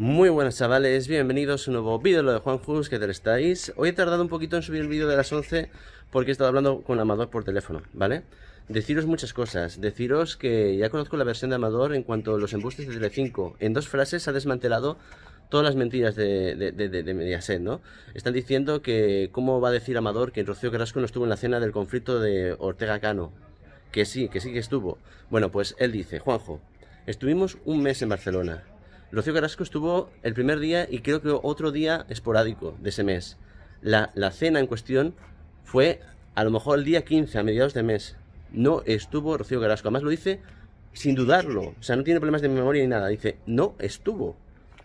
Muy buenas chavales, bienvenidos a un nuevo vídeo, lo de Juan Jus, ¿qué tal estáis? Hoy he tardado un poquito en subir el vídeo de las 11 porque he estado hablando con Amador por teléfono, ¿vale? Deciros muchas cosas, deciros que ya conozco la versión de Amador en cuanto a los embustes de Telecinco. En dos frases ha desmantelado todas las mentiras de, Mediaset, ¿no? Están diciendo que, ¿cómo va a decir Amador que Rocío Carrasco no estuvo en la cena del conflicto de Ortega Cano? Que sí, que sí que estuvo. Bueno, pues él dice, Juanjo, estuvimos un mes en Barcelona, Rocío Carrasco estuvo el primer día y creo que otro día esporádico de ese mes. La, cena en cuestión fue a lo mejor el día 15, a mediados de mes. No estuvo Rocío Carrasco. Además lo dice sin dudarlo. O sea, no tiene problemas de memoria ni nada. Dice, no estuvo.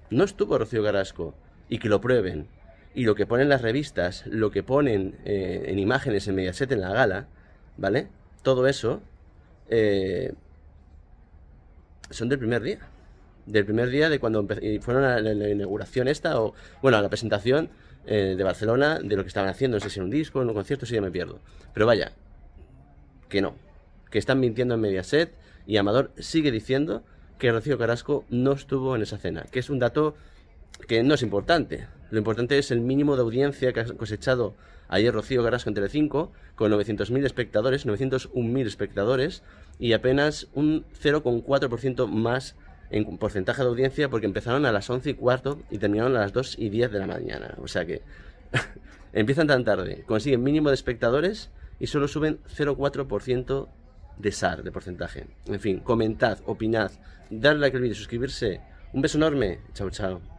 No estuvo Rocío Carrasco. Y que lo prueben. Y lo que ponen las revistas, lo que ponen eh, en imágenes en Mediaset en la gala, ¿vale? Todo eso eh, son del primer día del primer día de cuando fueron a la, inauguración esta, o bueno, a la presentación eh, de Barcelona de lo que estaban haciendo, no sé si en un disco, en un concierto, si ya me pierdo. Pero vaya, que no, que están mintiendo en Mediaset y Amador sigue diciendo que Rocío Carrasco no estuvo en esa cena, que es un dato que no es importante. Lo importante es el mínimo de audiencia que ha cosechado ayer Rocío Carrasco en Telecinco, con 900.000 espectadores, 901.000 espectadores, y apenas un 0,4% más en porcentaje de audiencia porque empezaron a las 11 y cuarto y terminaron a las 2 y 10 de la mañana. O sea que empiezan tan tarde, consiguen mínimo de espectadores y solo suben 0,4% de SAR, de porcentaje. En fin, comentad, opinad, darle like al vídeo, suscribirse. Un beso enorme. Chao, chao.